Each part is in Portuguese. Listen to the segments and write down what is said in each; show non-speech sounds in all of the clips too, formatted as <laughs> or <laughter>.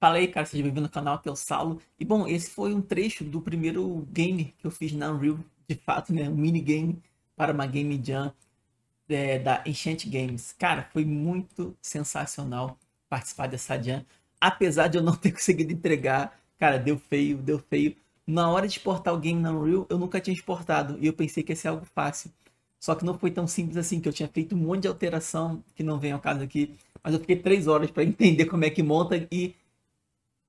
Fala aí, cara, seja bem-vindo ao canal, aqui é o Salo. E bom, esse foi um trecho do primeiro game que eu fiz na Unreal, de fato, né? Um minigame para uma Game Jam é, da Enchant Games. Cara, foi muito sensacional participar dessa Jam. Apesar de eu não <laughs> ter conseguido entregar, cara, deu feio, deu feio. Na hora de exportar o game na Unreal, eu nunca tinha exportado e eu pensei que ia ser algo fácil. Só que não foi tão simples assim, que eu tinha feito um monte de alteração, que não vem ao caso aqui. Mas eu fiquei três horas para <laughs> entender como é que monta e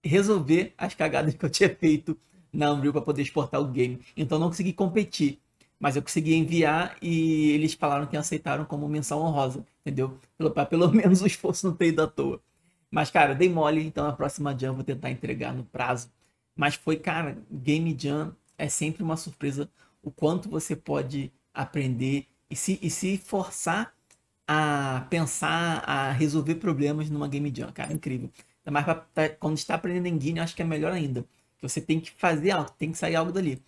resolver as cagadas que eu tinha feito na Unreal para poder exportar o game. Então não consegui competir, mas eu consegui enviar e eles falaram que aceitaram como menção honrosa, entendeu? Pelo, pra, pelo <laughs> menos o esforço não tem ido à toa. Mas, cara, dei mole, então na próxima jam vou tentar entregar no prazo. Mas foi, cara, Game Jam é sempre uma surpresa o quanto você pode aprender e se, e se forçar a pensar, a resolver problemas numa Game Jam, cara, é incrível. É Mas pra, pra, quando está aprendendo em game, eu acho que é melhor ainda. Você tem que fazer algo, tem que sair algo dali.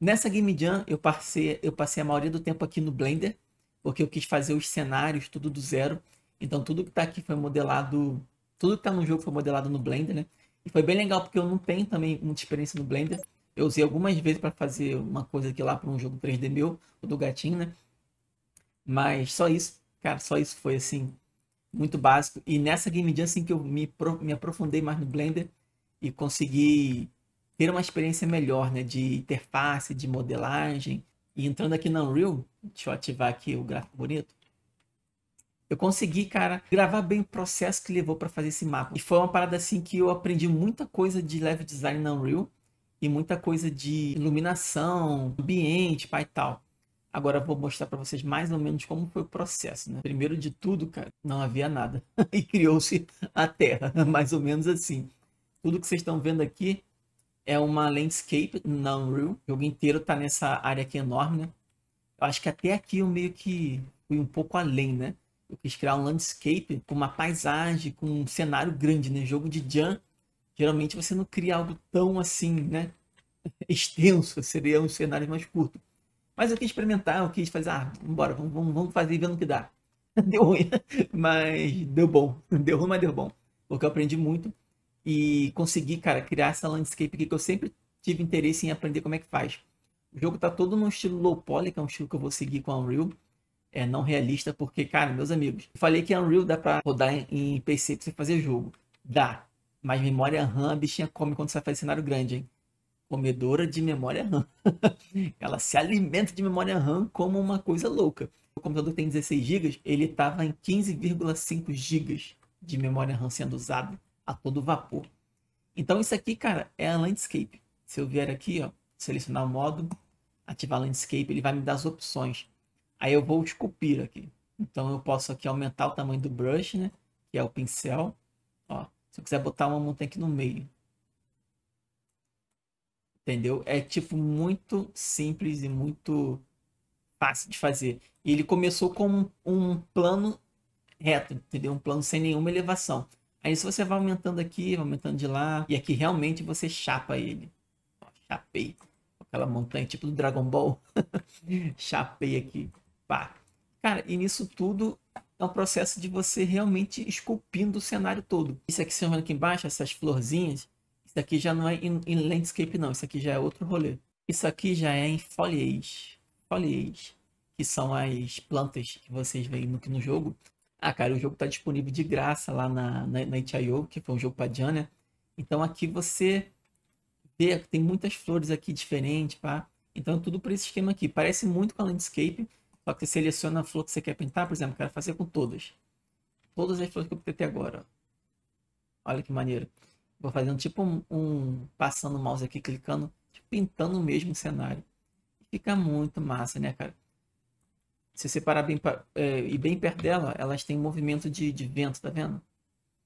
Nessa Game Jam, eu passei, eu passei a maioria do tempo aqui no Blender, porque eu quis fazer os cenários, tudo do zero. Então tudo que está aqui foi modelado, tudo que está no jogo foi modelado no Blender, né? E foi bem legal porque eu não tenho também muita experiência no Blender. Eu usei algumas vezes para fazer uma coisa aqui lá para um jogo 3D meu, o do gatinho, né? Mas só isso, cara, só isso foi assim muito básico. E nessa Game Jam, assim, que eu me, me aprofundei mais no Blender e consegui ter uma experiência melhor, né? De interface, de modelagem. E entrando aqui na Unreal, deixa eu ativar aqui o gráfico bonito. Eu consegui, cara, gravar bem o processo que levou para fazer esse mapa. E foi uma parada assim que eu aprendi muita coisa de level design na Unreal e muita coisa de iluminação, ambiente, pai e tal. Agora eu vou mostrar para vocês mais ou menos como foi o processo. Né? Primeiro de tudo, cara, não havia nada <laughs> e criou-se a Terra, <laughs> mais ou menos assim. Tudo que vocês estão vendo aqui é uma landscape na Unreal. O jogo inteiro está nessa área aqui enorme, né? Eu acho que até aqui eu meio que fui um pouco além, né? Eu quis criar um landscape com uma paisagem, com um cenário grande, né? Jogo de Jan, geralmente você não cria algo tão assim, né? <laughs> Extenso, seria um cenário mais curto. Mas eu quis experimentar, eu quis fazer, ah, bora, vamos, vamos fazer vendo o que dá. <laughs> Deu ruim, mas deu bom. <laughs> Deu ruim, mas deu bom. Porque eu aprendi muito e consegui, cara, criar essa landscape aqui que eu sempre tive interesse em aprender como é que faz. O jogo tá todo no estilo low poly, que é um estilo que eu vou seguir com a Unreal. É não realista, porque, cara, meus amigos, falei que a Unreal dá pra rodar em, PC pra você fazer jogo. Dá. Mas memória RAM, a bichinha come quando você faz cenário grande, hein? comedora de memória RAM. <laughs> ela se alimenta de memória RAM como uma coisa louca. O computador tem 16 GB, ele estava em 15,5 GB de memória RAM sendo usado a todo vapor. Então isso aqui, cara, é a landscape. Se eu vier aqui, ó, selecionar modo, ativar landscape, ele vai me dar as opções. Aí eu vou esculpir aqui. Então eu posso aqui aumentar o tamanho do brush, né? Que é o pincel. Ó, se eu quiser botar uma montanha aqui no meio, Entendeu? É tipo muito simples e muito fácil de fazer. E ele começou com um, plano reto, entendeu? Um plano sem nenhuma elevação. Aí se você vai aumentando aqui, aumentando de lá, e aqui realmente você chapa ele. Ó, chapei. Aquela montanha tipo do Dragon Ball. <laughs> chapei aqui. Pá. Cara, e nisso tudo é um processo de você realmente esculpindo o cenário todo. Isso aqui, você aqui embaixo, essas florzinhas, isso aqui já não é em, landscape, não. Isso aqui já é outro rolê. Isso aqui já é em foliage. Foliage, que são as plantas que vocês veem no, no jogo. Ah, cara, o jogo está disponível de graça lá na, na, na que foi um jogo para Diana. Então aqui você vê que tem muitas flores aqui diferentes, pá. Então é tudo por esse esquema aqui. Parece muito com a landscape, só que você seleciona a flor que você quer pintar, por exemplo, quero fazer com todas. Todas as flores que eu pintei até agora. Olha que maneiro. Vou fazendo tipo um, um passando o mouse aqui, clicando, tipo, pintando o mesmo cenário. Fica muito massa, né, cara? Se você parar bem é, e bem perto dela, elas têm movimento de, de vento, tá vendo?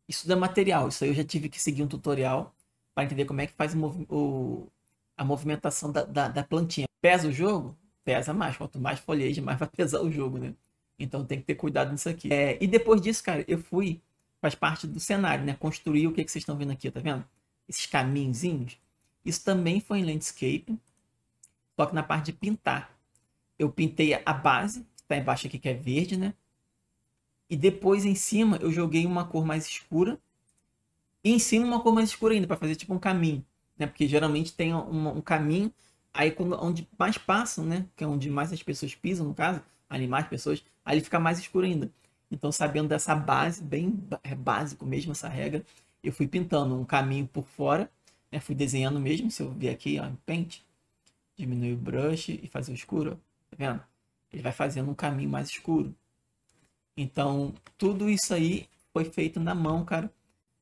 Isso da material. Isso aí eu já tive que seguir um tutorial para entender como é que faz o, o a movimentação da, da, da, plantinha. Pesa o jogo? Pesa mais. Quanto mais folhagem, mais <laughs> vai pesar o jogo, né? Então tem que ter cuidado nisso aqui. É, e depois disso, cara, eu fui faz parte do cenário, né? Construir o que, que vocês estão vendo aqui, tá vendo? Esses caminhozinhos. Isso também foi em landscape, só que na parte de pintar. Eu pintei a base, que está embaixo aqui, que é verde, né? E depois em cima eu joguei uma cor mais escura. E em cima uma cor mais escura ainda, para fazer tipo um caminho. Né? Porque geralmente tem um, um caminho, aí quando, onde mais passam, né? Que é onde mais as pessoas pisam, no caso, animais, pessoas, aí ele fica mais escuro ainda. Então, sabendo dessa base, bem é básico mesmo essa regra, eu fui pintando um caminho por fora, né? fui desenhando mesmo. Se eu vir aqui ó, em Paint, diminuir o brush e fazer o escuro, tá vendo? Ele vai fazendo um caminho mais escuro. Então, tudo isso aí foi feito na mão, cara.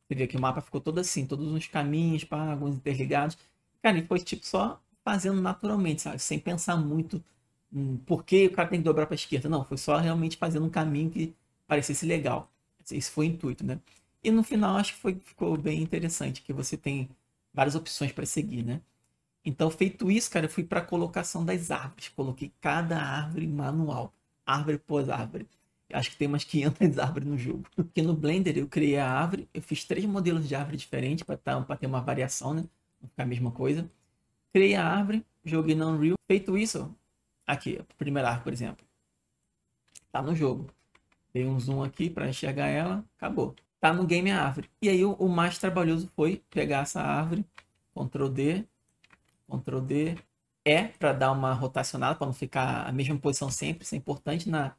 Você vê que o mapa ficou todo assim, todos uns caminhos, pá, alguns interligados. Cara, ele foi tipo só fazendo naturalmente, sabe? Sem pensar muito hum, por que o cara tem que dobrar para a esquerda. Não, foi só realmente fazendo um caminho que parecesse legal. Esse foi o intuito, né? E no final acho que foi, ficou bem interessante, que você tem várias opções para seguir, né? Então, feito isso, cara, eu fui para a colocação das árvores. Coloquei cada árvore manual, árvore por árvore. Eu acho que tem umas 500 <laughs> árvores no jogo. Porque no Blender eu criei a árvore, eu fiz três modelos de árvore diferentes para tá, ter uma variação, né? Não ficar a mesma coisa. Criei a árvore, joguei no Unreal. Feito isso, aqui, a primeira árvore, por exemplo. Tá no jogo. Dei um zoom aqui para enxergar ela. Acabou. Tá no game a árvore. E aí o, o mais trabalhoso foi pegar essa árvore. Ctrl D. Ctrl D. E para dar uma rotacionada, para não ficar a mesma posição sempre. Isso é importante na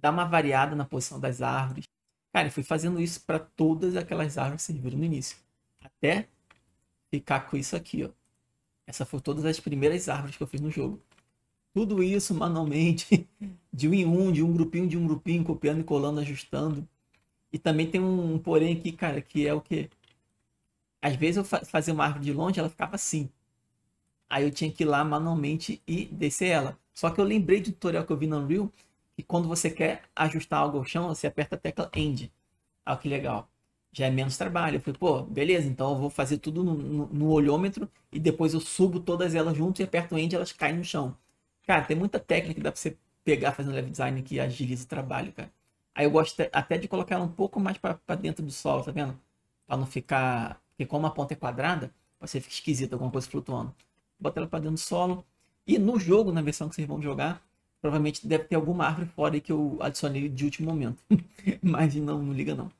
dar uma variada na posição das árvores. Cara, eu fui fazendo isso para todas aquelas árvores que vocês viram no início. Até ficar com isso aqui, ó. Essa foi todas as primeiras árvores que eu fiz no jogo. Tudo isso manualmente, <laughs> de um em um, de um grupinho, de um grupinho, copiando e colando, ajustando. E também tem um porém aqui, cara, que é o que Às vezes eu fazia uma árvore de longe, ela ficava assim. Aí eu tinha que ir lá manualmente e descer ela. Só que eu lembrei de um tutorial que eu vi no Unreal, que quando você quer ajustar algo ao chão, você aperta a tecla End. Olha ah, que legal. Já é menos trabalho. Eu falei, pô, beleza, então eu vou fazer tudo no, no, no olhômetro e depois eu subo todas elas juntas e aperto o End elas caem no chão. Cara, tem muita técnica que dá pra você pegar fazendo level design que agiliza o trabalho, cara. Aí eu gosto até de colocar ela um pouco mais para dentro do solo, tá vendo? Pra não ficar. Porque como a ponta é quadrada, você fica esquisito, alguma coisa flutuando. Bota ela pra dentro do solo. E no jogo, na versão que vocês vão jogar, provavelmente deve ter alguma árvore fora aí que eu adicionei de último momento. <laughs> Mas não, não liga não.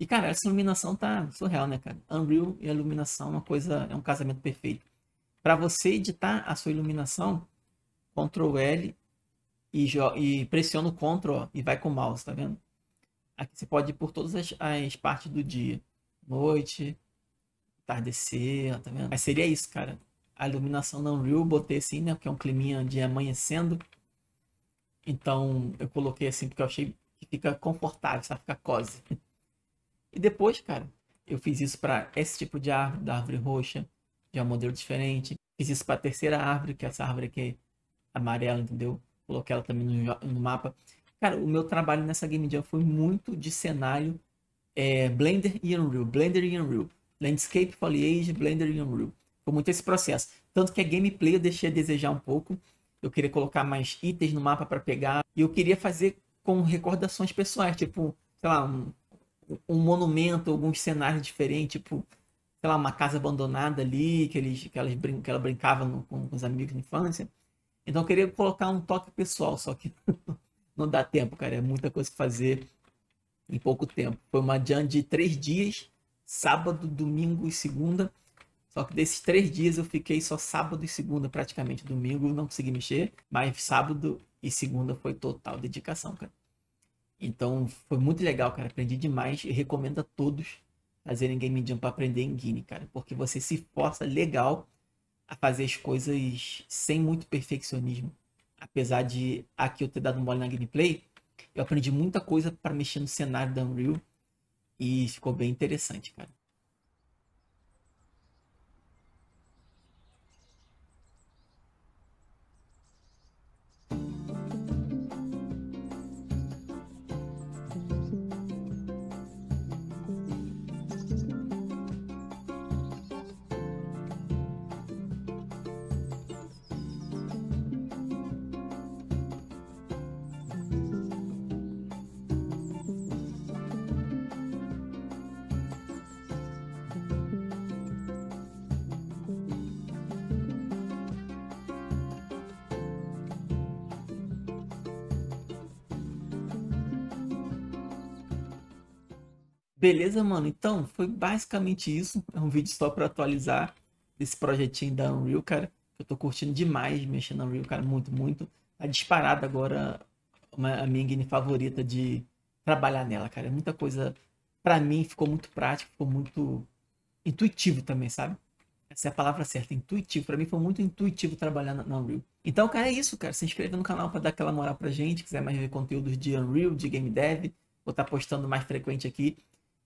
E cara, essa iluminação tá surreal, né, cara? Unreal e a iluminação é uma coisa, é um casamento perfeito. Para você editar a sua iluminação, Ctrl L e, e o Ctrl e vai com o mouse, tá vendo? Aqui você pode ir por todas as, as partes do dia. Noite, entardecer, tá vendo? Mas seria isso, cara. A iluminação não Unreal botei assim, né? Porque é um climinha de amanhecendo. Então eu coloquei assim porque eu achei que fica confortável, sabe? Fica cozy. E depois, cara, eu fiz isso para esse tipo de árvore, da árvore roxa, de um modelo diferente. Fiz isso para a terceira árvore, que é essa árvore aqui amarela, entendeu? Coloquei ela também no, no mapa. Cara, o meu trabalho nessa Game Jam foi muito de cenário é, Blender e Unreal, Blender e Unreal. Landscape, Foliage, Blender e Unreal. Foi muito esse processo. Tanto que a gameplay eu deixei a desejar um pouco. Eu queria colocar mais itens no mapa para pegar. E eu queria fazer com recordações pessoais, tipo, sei lá, um, um monumento, alguns cenários diferentes, tipo, sei lá, uma casa abandonada ali, que, eles, que, elas brin que ela brincava no, com, com os amigos de infância. Então eu queria colocar um toque pessoal, só que <laughs> não dá tempo, cara. É muita coisa que fazer em pouco tempo. Foi uma jam de três dias, sábado, domingo e segunda. Só que desses três dias eu fiquei só sábado e segunda praticamente. Domingo não consegui mexer, mas sábado e segunda foi total dedicação, cara. Então foi muito legal, cara. Aprendi demais e recomendo a todos fazerem Game Jam para aprender em Guine, cara. Porque você se força legal a fazer as coisas sem muito perfeccionismo. Apesar de aqui eu ter dado um mole na gameplay, eu aprendi muita coisa para mexer no cenário da Unreal e ficou bem interessante, cara. Beleza, mano? Então, foi basicamente isso. É um vídeo só para atualizar esse projetinho da Unreal, cara. Eu tô curtindo demais mexer na Unreal, cara. Muito, muito. Tá disparada agora uma, a minha game favorita de trabalhar nela, cara. Muita coisa, para mim, ficou muito prático, ficou muito intuitivo também, sabe? Essa é a palavra certa, intuitivo. Para mim foi muito intuitivo trabalhar na, na Unreal. Então, cara, é isso, cara. Se inscreve no canal para dar aquela moral pra gente. Se quiser mais ver conteúdos de Unreal, de Game Dev, vou estar tá postando mais frequente aqui